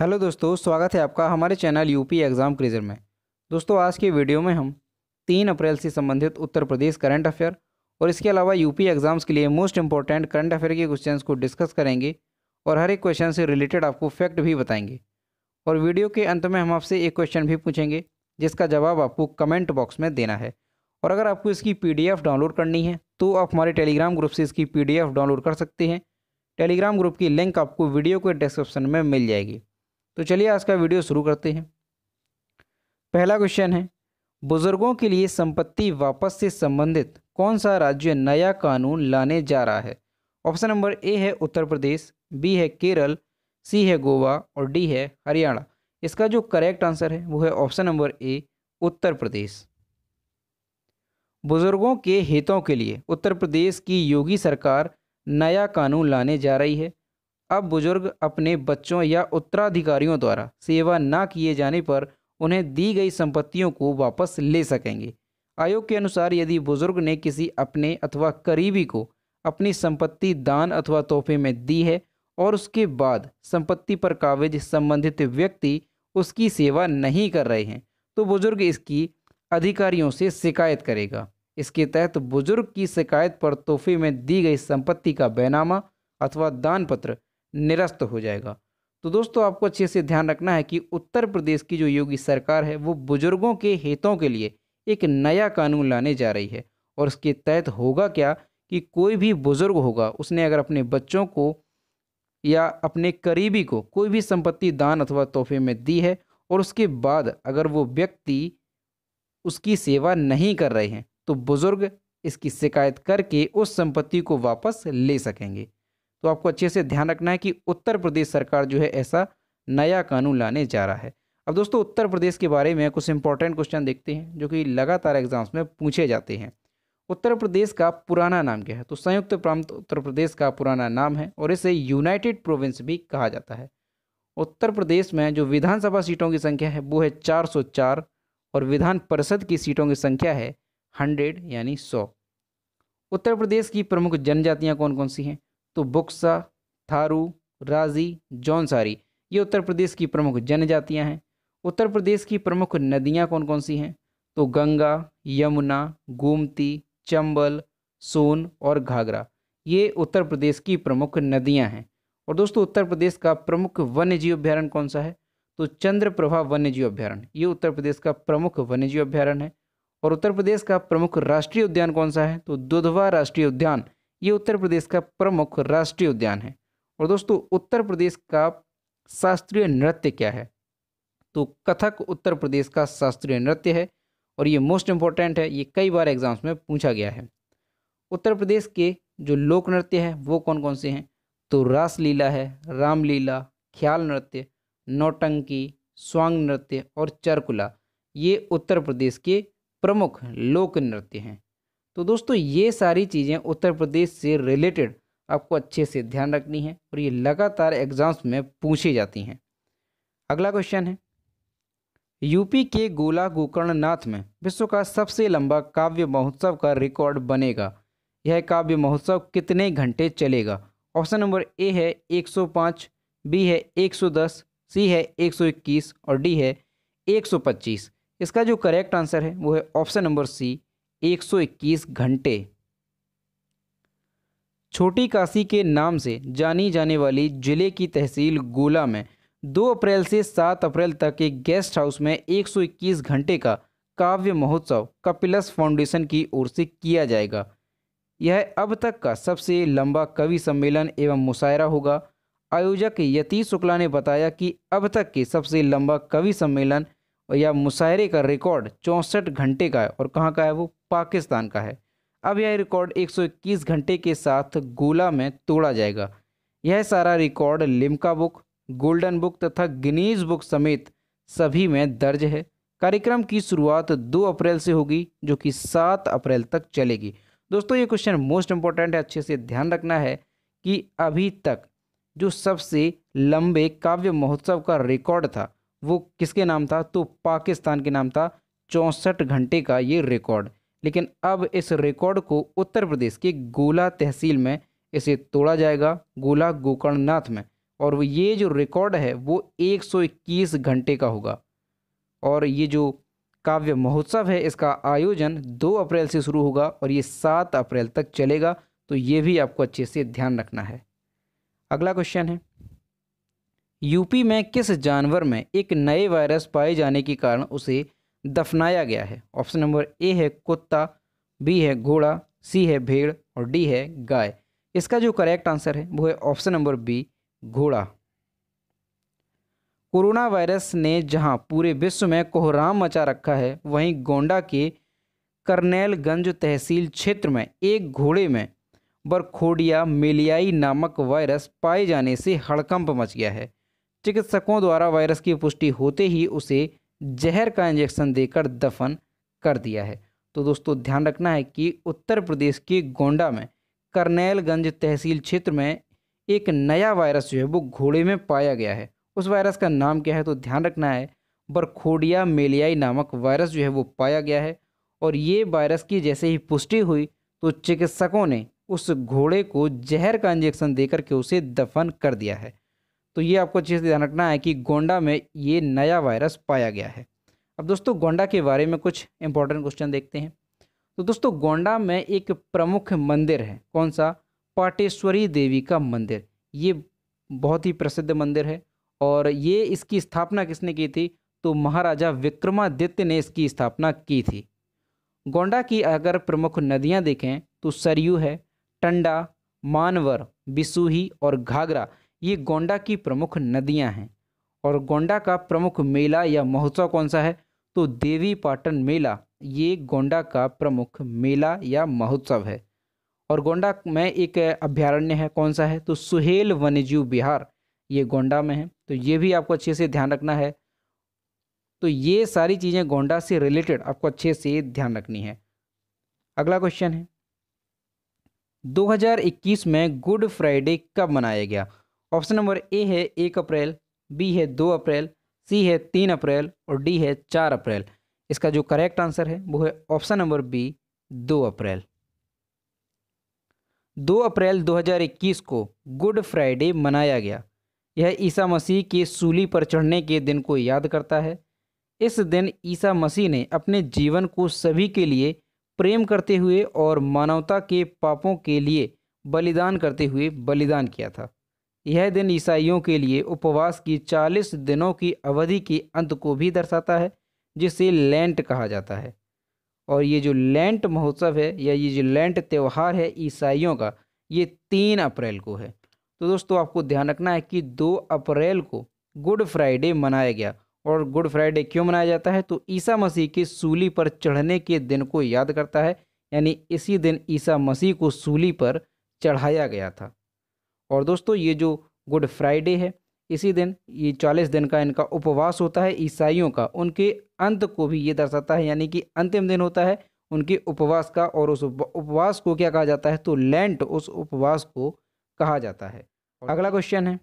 Hello दोस्तों स्वागत है आपका हमारे चैनल यूपी एग्ज़ाम क्रीजर में दोस्तों आज के वीडियो में हम तीन अप्रैल से संबंधित उत्तर प्रदेश करंट अफेयर और इसके अलावा यूपी एग्ज़ाम्स के लिए मोस्ट इंपॉर्टेंट करंट अफेयर के क्वेश्चंस को डिस्कस करेंगे और हर एक क्वेश्चन से रिलेटेड आपको फैक्ट भी बताएंगे और वीडियो के अंत में हम आपसे एक क्वेश्चन भी पूछेंगे जिसका जवाब आपको कमेंट बॉक्स में देना है और अगर आपको इसकी पी डाउनलोड करनी है तो आप हमारे टेलीग्राम ग्रुप से इसकी पी डाउनलोड कर सकते हैं टेलीग्राम ग्रुप की लिंक आपको वीडियो के डिस्क्रिप्सन में मिल जाएगी तो चलिए आज का वीडियो शुरू करते हैं पहला क्वेश्चन है बुजुर्गों के लिए संपत्ति वापस से संबंधित कौन सा राज्य नया कानून लाने जा रहा है ऑप्शन नंबर ए है उत्तर प्रदेश बी है केरल सी है गोवा और डी है हरियाणा इसका जो करेक्ट आंसर है वो है ऑप्शन नंबर ए उत्तर प्रदेश बुजुर्गों के हितों के लिए उत्तर प्रदेश की योगी सरकार नया कानून लाने जा रही है अब बुजुर्ग अपने बच्चों या उत्तराधिकारियों द्वारा सेवा न किए जाने पर उन्हें दी गई संपत्तियों को वापस ले सकेंगे आयोग के अनुसार यदि बुजुर्ग ने किसी अपने अथवा करीबी को अपनी संपत्ति दान अथवा तोहफे में दी है और उसके बाद संपत्ति पर काबिज संबंधित व्यक्ति उसकी सेवा नहीं कर रहे हैं तो बुजुर्ग इसकी अधिकारियों से शिकायत करेगा इसके तहत बुजुर्ग की शिकायत पर तोहफे में दी गई संपत्ति का बैनामा अथवा दान पत्र निरस्त हो जाएगा तो दोस्तों आपको अच्छे से ध्यान रखना है कि उत्तर प्रदेश की जो योगी सरकार है वो बुजुर्गों के हितों के लिए एक नया कानून लाने जा रही है और उसके तहत होगा क्या कि कोई भी बुज़ुर्ग होगा उसने अगर अपने बच्चों को या अपने करीबी को कोई भी संपत्ति दान अथवा तोहफे में दी है और उसके बाद अगर वो व्यक्ति उसकी सेवा नहीं कर रहे हैं तो बुज़ुर्ग इसकी शिकायत करके उस संपत्ति को वापस ले सकेंगे तो आपको अच्छे से ध्यान रखना है कि उत्तर प्रदेश सरकार जो है ऐसा नया कानून लाने जा रहा है अब दोस्तों उत्तर प्रदेश के बारे में कुछ इंपॉर्टेंट क्वेश्चन देखते हैं जो कि लगातार एग्जाम्स में पूछे जाते हैं उत्तर प्रदेश का पुराना नाम क्या है तो संयुक्त प्रांत उत्तर प्रदेश का पुराना नाम है और इसे यूनाइटेड प्रोविंस भी कहा जाता है उत्तर प्रदेश में जो विधानसभा सीटों की संख्या है वो है 404 और विधान परिषद की सीटों की संख्या है 100 यानी 100 उत्तर प्रदेश की प्रमुख जनजातियां कौन कौन सी हैं तो बुक्सा थारू राजी जौनसारी ये उत्तर प्रदेश की प्रमुख जनजातियाँ हैं उत्तर प्रदेश की प्रमुख नदियाँ कौन कौन सी हैं तो गंगा यमुना गोमती चंबल सोन और घाघरा ये उत्तर प्रदेश की प्रमुख नदियाँ हैं और दोस्तों उत्तर प्रदेश का प्रमुख वन्य जीव अभ्यारण्य कौन सा है तो चंद्रप्रभा वन्य जीव अभ्यारण्य ये उत्तर प्रदेश का प्रमुख वन्य जीव अभ्यारण्य है और उत्तर प्रदेश का प्रमुख राष्ट्रीय उद्यान कौन सा है तो दुधवा राष्ट्रीय उद्यान ये उत्तर प्रदेश का प्रमुख राष्ट्रीय उद्यान है और दोस्तों उत्तर प्रदेश का शास्त्रीय नृत्य क्या है तो कथक उत्तर प्रदेश का शास्त्रीय नृत्य है और ये मोस्ट इम्पॉर्टेंट है ये कई बार एग्जाम्स में पूछा गया है उत्तर प्रदेश के जो लोक नृत्य हैं वो कौन कौन से हैं तो रासलीला है रामलीला ख्याल नृत्य नौटंकी स्वांग नृत्य और चरकुला ये उत्तर प्रदेश के प्रमुख लोक नृत्य हैं तो दोस्तों ये सारी चीज़ें उत्तर प्रदेश से रिलेटेड आपको अच्छे से ध्यान रखनी है और ये लगातार एग्जाम्स में पूछी जाती हैं अगला क्वेश्चन है यूपी के गोला गोकर्णनाथ में विश्व का सबसे लंबा काव्य महोत्सव का रिकॉर्ड बनेगा यह काव्य महोत्सव कितने घंटे चलेगा ऑप्शन नंबर ए है 105, बी है 110, सी है 121 और डी है 125। इसका जो करेक्ट आंसर है वो है ऑप्शन नंबर सी 121 घंटे छोटी काशी के नाम से जानी जाने वाली जिले की तहसील गोला में 2 अप्रैल से 7 अप्रैल तक एक गेस्ट हाउस में 121 घंटे का काव्य महोत्सव कपिलस फाउंडेशन की ओर से किया जाएगा यह अब तक का सबसे लंबा कवि सम्मेलन एवं मुशायरा होगा आयोजक यतीश शुक्ला ने बताया कि अब तक के सबसे लंबा कवि सम्मेलन या मुशायरे का रिकॉर्ड चौंसठ घंटे का है और कहाँ का है वो पाकिस्तान का है अब यह रिकॉर्ड 121 घंटे के साथ गोला में तोड़ा जाएगा यह सारा record Limca book golden book तथा गिनीज बुक समेत सभी में दर्ज है कार्यक्रम की शुरुआत 2 अप्रैल से होगी जो कि 7 अप्रैल तक चलेगी दोस्तों ये क्वेश्चन मोस्ट इम्पॉर्टेंट है अच्छे से ध्यान रखना है कि अभी तक जो सबसे लंबे काव्य महोत्सव का रिकॉर्ड था वो किसके नाम था तो पाकिस्तान के नाम था चौंसठ घंटे का ये रिकॉर्ड लेकिन अब इस रिकॉर्ड को उत्तर प्रदेश के गोला तहसील में इसे तोड़ा जाएगा गोला गोकर्णनाथ में और ये जो रिकॉर्ड है वो 121 घंटे का होगा और ये जो काव्य महोत्सव है इसका आयोजन 2 अप्रैल से शुरू होगा और ये 7 अप्रैल तक चलेगा तो ये भी आपको अच्छे से ध्यान रखना है अगला क्वेश्चन है यूपी में किस जानवर में एक नए वायरस पाए जाने के कारण उसे दफनाया गया है ऑप्शन नंबर ए है कुत्ता बी है घोड़ा सी है भेड़ और डी है गाय इसका जो करेक्ट आंसर है वो है ऑप्शन नंबर बी घोड़ा कोरोना वायरस ने जहां पूरे विश्व में कोहराम मचा रखा है वहीं गोंडा के करनेलगंज तहसील क्षेत्र में एक घोड़े में बरखोडिया मेलियाई नामक वायरस पाए जाने से हड़कंप मच गया है चिकित्सकों द्वारा वायरस की पुष्टि होते ही उसे जहर का इंजेक्शन देकर दफन कर दिया है तो दोस्तों ध्यान रखना है कि उत्तर प्रदेश के गोंडा में करनैलगंज तहसील क्षेत्र में एक नया वायरस जो है वो घोड़े में पाया गया है उस वायरस का नाम क्या है तो ध्यान रखना है बरखोडिया मेलियाई नामक वायरस जो है वो पाया गया है और ये वायरस की जैसे ही पुष्टि हुई तो चिकित्सकों ने उस घोड़े को जहर का इंजेक्शन देकर के उसे दफन कर दिया है तो ये आपको अच्छे से ध्यान रखना है कि गोंडा में ये नया वायरस पाया गया है अब दोस्तों गोंडा के बारे में कुछ इंपॉर्टेंट क्वेश्चन देखते हैं तो दोस्तों गोंडा में एक प्रमुख मंदिर है कौन सा पाटेश्वरी देवी का मंदिर ये बहुत ही प्रसिद्ध मंदिर है और ये इसकी स्थापना किसने की थी तो महाराजा विक्रमादित्य ने इसकी स्थापना की थी गोंडा की अगर प्रमुख नदियां देखें तो सरयू है टंडा मानवर बिसूही और घाघरा ये गोंडा की प्रमुख नदियां हैं और गोंडा का प्रमुख मेला या महोत्सव कौन सा है तो देवी पाटन मेला ये गोंडा का प्रमुख मेला या महोत्सव है और गोंडा में एक अभ्यारण्य है कौन सा है तो सुहेल वन्यजीव बिहार ये गोंडा में है तो ये भी आपको अच्छे से ध्यान रखना है तो ये सारी चीज़ें गोंडा से रिलेटेड आपको अच्छे से ध्यान रखनी है अगला क्वेश्चन है 2021 में गुड फ्राइडे कब मनाया गया ऑप्शन नंबर ए है एक अप्रैल बी है दो अप्रैल सी है तीन अप्रैल और डी है चार अप्रैल इसका जो करेक्ट आंसर है वो है ऑप्शन नंबर बी दो अप्रैल दो अप्रैल 2021 को गुड फ्राइडे मनाया गया यह ईसा मसीह के सूली पर चढ़ने के दिन को याद करता है इस दिन ईसा मसीह ने अपने जीवन को सभी के लिए प्रेम करते हुए और मानवता के पापों के लिए बलिदान करते हुए बलिदान किया था यह दिन ईसाइयों के लिए उपवास की चालीस दिनों की अवधि के अंत को भी दर्शाता है जिसे लेंट कहा जाता है और ये जो लेंट महोत्सव है या ये जो लेंट त्यौहार है ईसाइयों का ये तीन अप्रैल को है तो दोस्तों आपको ध्यान रखना है कि दो अप्रैल को गुड फ्राइडे मनाया गया और गुड फ्राइडे क्यों मनाया जाता है तो ईसा मसीह के सूली पर चढ़ने के दिन को याद करता है यानी इसी दिन ईसा मसीह को सूली पर चढ़ाया गया था और दोस्तों ये जो गुड फ्राइडे है इसी दिन ये चालीस दिन का इनका उपवास होता है ईसाइयों का उनके अंत को भी ये दर्शाता है यानी कि अंतिम दिन होता है उनके उपवास का और उस उपवास को क्या कहा जाता है तो लेंट उस उपवास को कहा जाता है अगला क्वेश्चन है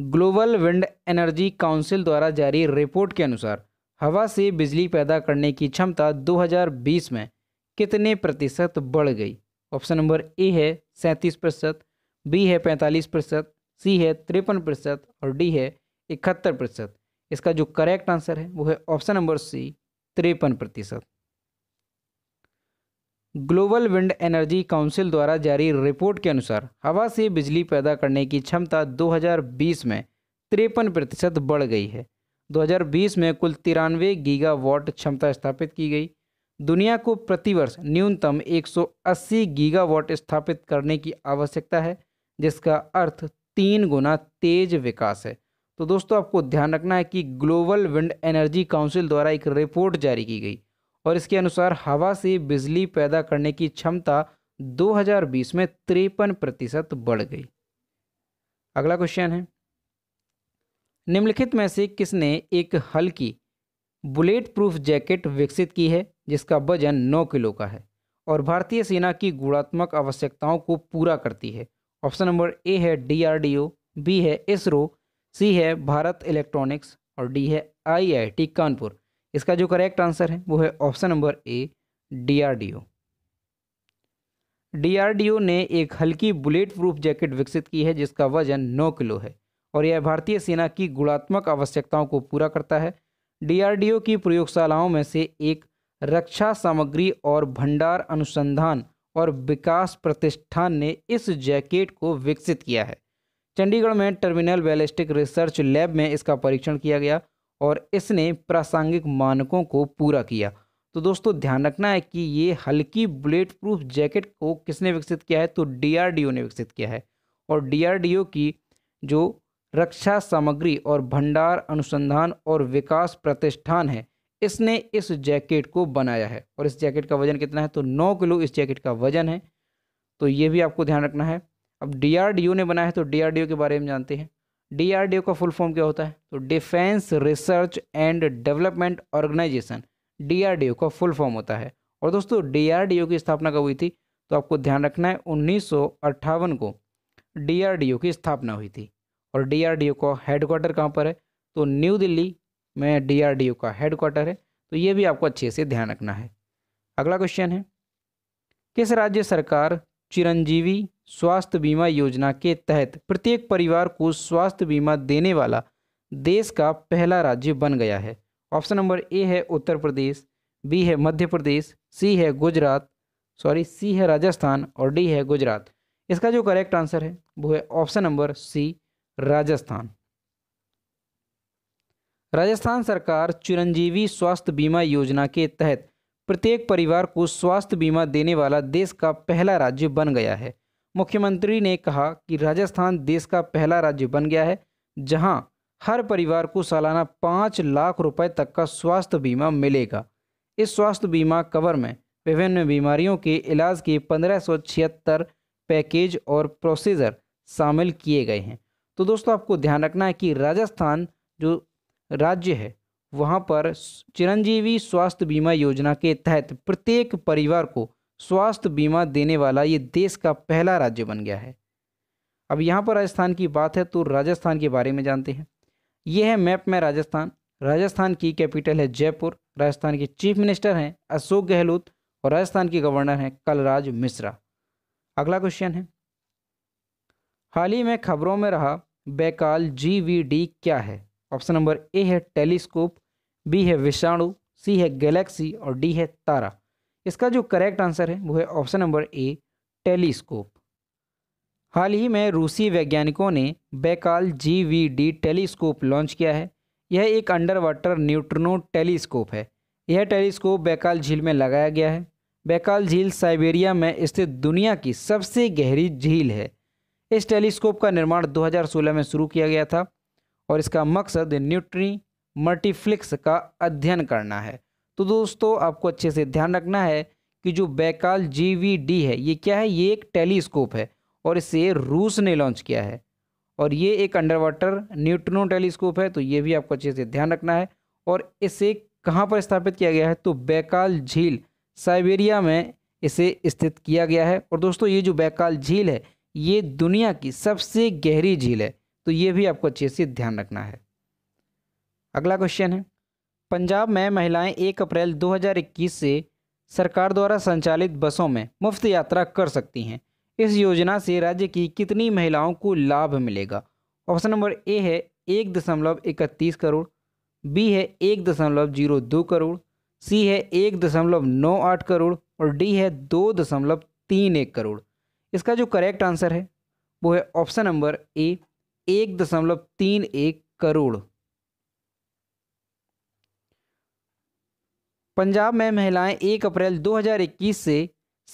ग्लोबल विंड एनर्जी काउंसिल द्वारा जारी रिपोर्ट के अनुसार हवा से बिजली पैदा करने की क्षमता 2020 में कितने प्रतिशत बढ़ गई ऑप्शन नंबर ए है सैंतीस प्रतिशत बी है पैंतालीस प्रतिशत सी है तिरपन प्रतिशत और डी है इकहत्तर प्रतिशत इसका जो करेक्ट आंसर है वो है ऑप्शन नंबर सी तिरपन प्रतिशत ग्लोबल विंड एनर्जी काउंसिल द्वारा जारी रिपोर्ट के अनुसार हवा से बिजली पैदा करने की क्षमता 2020 में तिरपन प्रतिशत बढ़ गई है 2020 में कुल तिरानवे गीगावाट क्षमता स्थापित की गई दुनिया को प्रतिवर्ष न्यूनतम 180 गीगावाट स्थापित करने की आवश्यकता है जिसका अर्थ तीन गुना तेज विकास है तो दोस्तों आपको ध्यान रखना है कि ग्लोबल विंड एनर्जी काउंसिल द्वारा एक रिपोर्ट जारी की गई और इसके अनुसार हवा से बिजली पैदा करने की क्षमता 2020 में तिरपन प्रतिशत बढ़ गई अगला क्वेश्चन है निम्नलिखित में से किसने एक हल्की बुलेट प्रूफ जैकेट विकसित की है जिसका वजन 9 किलो का है और भारतीय सेना की गुणात्मक आवश्यकताओं को पूरा करती है ऑप्शन नंबर ए है डीआरडीओ बी है इसरो सी है भारत इलेक्ट्रॉनिक्स और डी है आईआईटी कानपुर इसका जो करेक्ट आंसर है वो है option number A DRDO DRDO ने एक हल्की बुलेट प्रूफ जैकेट विकसित की है जिसका वजन नौ किलो है और यह भारतीय सेना की गुणात्मक आवश्यकताओं को पूरा करता है डीआरडीओ की प्रयोगशालाओं में से एक रक्षा सामग्री और भंडार अनुसंधान और विकास प्रतिष्ठान ने इस जैकेट को विकसित किया है चंडीगढ़ में टर्मिनल बैलिस्टिक रिसर्च लैब में इसका परीक्षण किया गया और इसने प्रासंगिक मानकों को पूरा किया तो दोस्तों ध्यान रखना है कि ये हल्की बुलेट प्रूफ जैकेट को किसने विकसित किया है तो डीआरडीओ ने विकसित किया है और डीआरडीओ की जो रक्षा सामग्री और भंडार अनुसंधान और विकास प्रतिष्ठान है इसने इस जैकेट को बनाया है और इस जैकेट का वजन कितना है तो नौ किलो इस जैकेट का वजन है तो ये भी आपको ध्यान रखना है अब डीआरडीओ ने बनाया है तो डीआरडीओ के बारे में जानते हैं डीआरडीओ का फुल फॉर्म क्या होता है तो defence research and development organisation D का फुल फॉर्म होता है और दोस्तों डी की स्थापना कब हुई थी तो आपको ध्यान रखना है उन्नीस को डी की स्थापना हुई थी और डी का हेडक्वार्टर कहाँ पर है तो न्यू दिल्ली में डीआरडीओ का हेडक्वार्टर है तो ये भी आपको अच्छे से ध्यान रखना है अगला क्वेश्चन है किस राज्य सरकार चिरंजीवी स्वास्थ्य बीमा योजना के तहत प्रत्येक परिवार को स्वास्थ्य बीमा देने वाला देश का पहला राज्य बन गया है ऑप्शन नंबर ए है उत्तर प्रदेश बी है मध्य प्रदेश सी है गुजरात सॉरी सी है राजस्थान और डी है गुजरात इसका जो करेक्ट आंसर है वो है option number C Rajasthan Rajasthan सरकार चिरंजीवी स्वास्थ्य बीमा योजना के तहत प्रत्येक परिवार को स्वास्थ्य बीमा देने वाला देश का पहला राज्य बन गया है मुख्यमंत्री ने कहा कि राजस्थान देश का पहला राज्य बन गया है जहां हर परिवार को सालाना पाँच लाख रुपए तक का स्वास्थ्य बीमा मिलेगा इस स्वास्थ्य बीमा कवर में विभिन्न बीमारियों के इलाज के पंद्रह पैकेज और प्रोसीजर शामिल किए गए हैं तो दोस्तों आपको ध्यान रखना है कि राजस्थान जो राज्य है वहाँ पर चिरंजीवी स्वास्थ्य बीमा योजना के तहत प्रत्येक परिवार को स्वास्थ्य बीमा देने वाला ये देश का पहला राज्य बन गया है अब यहाँ पर राजस्थान की बात है तो राजस्थान के बारे में जानते हैं यह है मैप में राजस्थान राजस्थान की कैपिटल है जयपुर राजस्थान के चीफ मिनिस्टर हैं अशोक गहलोत और राजस्थान के गवर्नर हैं कलराज मिश्रा अगला क्वेश्चन है हाल ही में खबरों में रहा बैकाल जीवीडी क्या है ऑप्शन नंबर ए है टेलीस्कोप बी है विषाणु सी है गैलेक्सी और डी है तारा इसका जो करेक्ट आंसर है वो है ऑप्शन नंबर ए टेलीस्कोप हाल ही में रूसी वैज्ञानिकों ने बेकाल जी टेलीस्कोप लॉन्च किया है यह एक अंडर वाटर न्यूट्रनो टेलीस्कोप है यह टेलीस्कोप बेकाल झील में लगाया गया है बेकाल झील साइबेरिया में स्थित दुनिया की सबसे गहरी झील है इस टेलीस्कोप का निर्माण 2016 में शुरू किया गया था और इसका मकसद न्यूट्री मल्टीफ्लिक्स का अध्ययन करना है तो दोस्तों आपको अच्छे से ध्यान रखना है कि जो बैकाल जी है ये क्या है ये एक टेलीस्कोप है और इसे रूस ने लॉन्च किया है और ये एक अंडर वाटर न्यूट्रनो टेलीस्कोप है तो ये भी आपको अच्छे से ध्यान रखना है और इसे कहाँ पर स्थापित किया गया है तो बैकाल झील साइबेरिया में इसे स्थित किया गया है और दोस्तों ये जो बैकाल झील है ये दुनिया की सबसे गहरी झील है तो ये भी आपको अच्छे से ध्यान रखना है अगला क्वेश्चन है पंजाब में महिलाएं एक अप्रैल 2021 से सरकार द्वारा संचालित बसों में मुफ्त यात्रा कर सकती हैं इस योजना से राज्य की कितनी महिलाओं को लाभ मिलेगा ऑप्शन नंबर ए है एक दशमलव इकतीस करोड़ बी है एक दशमलव जीरो दो करोड़ सी है एक दशमलव नौ आठ करोड़ और डी है दो दशमलव तीन एक करोड़ इसका जो करेक्ट आंसर है वो है ऑप्शन नंबर ए एक दशमलव तीन एक करोड़ पंजाब में महिलाएं एक अप्रैल 2021 से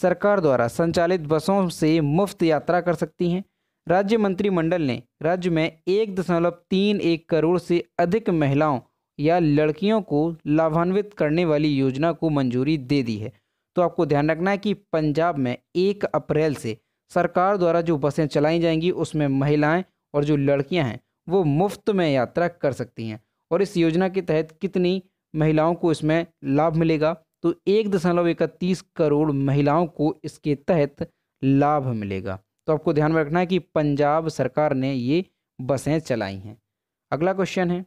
सरकार द्वारा संचालित बसों से मुफ्त यात्रा कर सकती हैं राज्य मंत्रिमंडल ने राज्य में एक दशमलव तीन एक करोड़ से अधिक महिलाओं या लड़कियों को लाभान्वित करने वाली योजना को मंजूरी दे दी है तो आपको ध्यान रखना है कि पंजाब में एक अप्रैल से सरकार द्वारा जो बसें चलाई जाएंगी उसमें महिलाएं और जो लड़कियां हैं वो मुफ्त में यात्रा कर सकती हैं और इस योजना के तहत कितनी महिलाओं को इसमें लाभ मिलेगा तो एक दशमलव इकतीस करोड़ महिलाओं को इसके तहत लाभ मिलेगा तो आपको ध्यान में रखना है कि पंजाब सरकार ने ये बसें चलाई हैं अगला क्वेश्चन है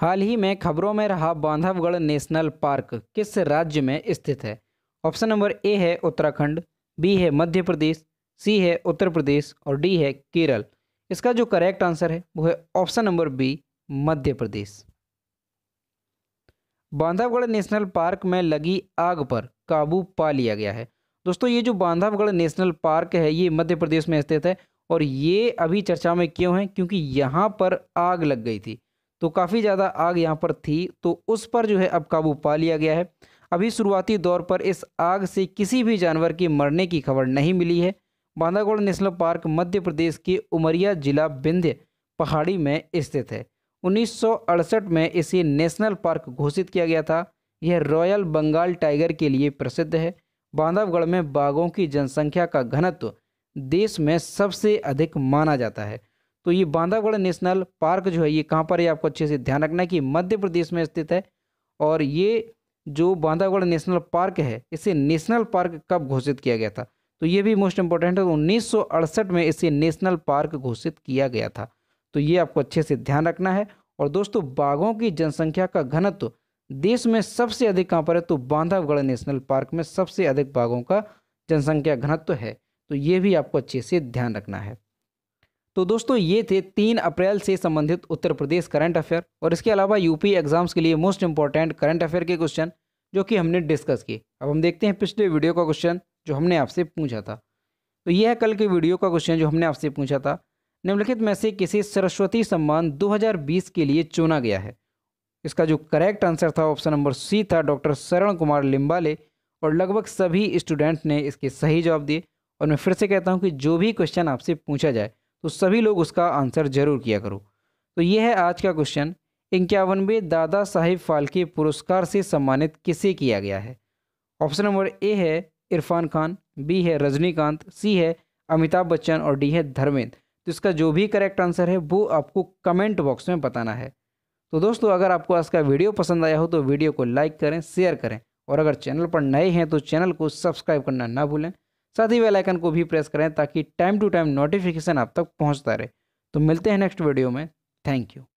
हाल ही में खबरों में रहा बांधवगढ़ नेशनल पार्क किस राज्य में स्थित है ऑप्शन नंबर ए है उत्तराखंड बी है मध्य प्रदेश सी है उत्तर प्रदेश और डी है केरल इसका जो करेक्ट आंसर है वो है option number B Madhya Pradesh Bandhavgarh national park में लगी आग पर काबू पा लिया गया है दोस्तों ये जो बांधवगढ़ नेशनल पार्क है ये मध्य प्रदेश में स्थित है और ये अभी चर्चा में क्यों है क्योंकि यहाँ पर आग लग गई थी तो काफ़ी ज़्यादा आग यहाँ पर थी तो उस पर जो है अब काबू पा लिया गया है अभी शुरुआती दौर पर इस आग से किसी भी जानवर के मरने की खबर नहीं मिली है बांधागोड़ नेशनल पार्क मध्य प्रदेश के उमरिया जिला विंध्य पहाड़ी में स्थित है उन्नीस में इसे नेशनल पार्क घोषित किया गया था यह रॉयल बंगाल टाइगर के लिए प्रसिद्ध है बांधवगढ़ में बाघों की जनसंख्या का घनत्व देश में सबसे अधिक माना जाता है तो ये बांधवगढ़ नेशनल पार्क जो है ये कहाँ पर है आपको अच्छे से ध्यान रखना है कि मध्य प्रदेश में स्थित है और ये जो बांधवगढ़ नेशनल पार्क है इसे नेशनल पार्क कब घोषित किया गया था तो ये भी मोस्ट इंपॉर्टेंट है उन्नीस में इसे नेशनल पार्क घोषित किया गया था तो ये आपको अच्छे से ध्यान रखना है और दोस्तों बाघों की जनसंख्या का घनत्व देश में सबसे अधिक कहाँ पर है तो बांधवगढ़ नेशनल पार्क में सबसे अधिक बाघों का जनसंख्या घनत्व है तो ये भी आपको अच्छे से ध्यान रखना है तो दोस्तों ये थे तीन अप्रैल से संबंधित उत्तर प्रदेश करंट अफेयर और इसके अलावा यूपी एग्जाम्स के लिए मोस्ट इंपॉर्टेंट करंट अफेयर के क्वेश्चन जो कि हमने डिस्कस किए अब हम देखते हैं पिछले वीडियो का क्वेश्चन जो हमने आपसे पूछा था तो यह है कल के वीडियो का क्वेश्चन जो हमने आपसे पूछा था निम्नलिखित में से किसी सरस्वती सम्मान 2020 के लिए चुना गया है इसका जो करेक्ट आंसर था ऑप्शन नंबर सी था डॉक्टर शरण कुमार लिम्बाले और लगभग सभी स्टूडेंट ने इसके सही जवाब दिए और मैं फिर से कहता हूँ कि जो भी क्वेश्चन आपसे पूछा जाए तो सभी लोग उसका आंसर जरूर किया करो तो यह है आज का क्वेश्चन इक्यावनवे दादा साहिब फाल्के पुरस्कार से सम्मानित किसे किया गया है ऑप्शन नंबर ए है इरफान खान बी है रजनीकांत सी है अमिताभ बच्चन और डी है धर्मेंद्र तो इसका जो भी करेक्ट आंसर है वो आपको कमेंट बॉक्स में बताना है तो दोस्तों अगर आपको आज का वीडियो पसंद आया हो तो वीडियो को लाइक करें शेयर करें और अगर चैनल पर नए हैं तो चैनल को सब्सक्राइब करना ना भूलें साथ ही बेल आइकन को भी प्रेस करें ताकि टाइम टू टाइम नोटिफिकेशन आप तक पहुंचता रहे तो मिलते हैं नेक्स्ट वीडियो में थैंक यू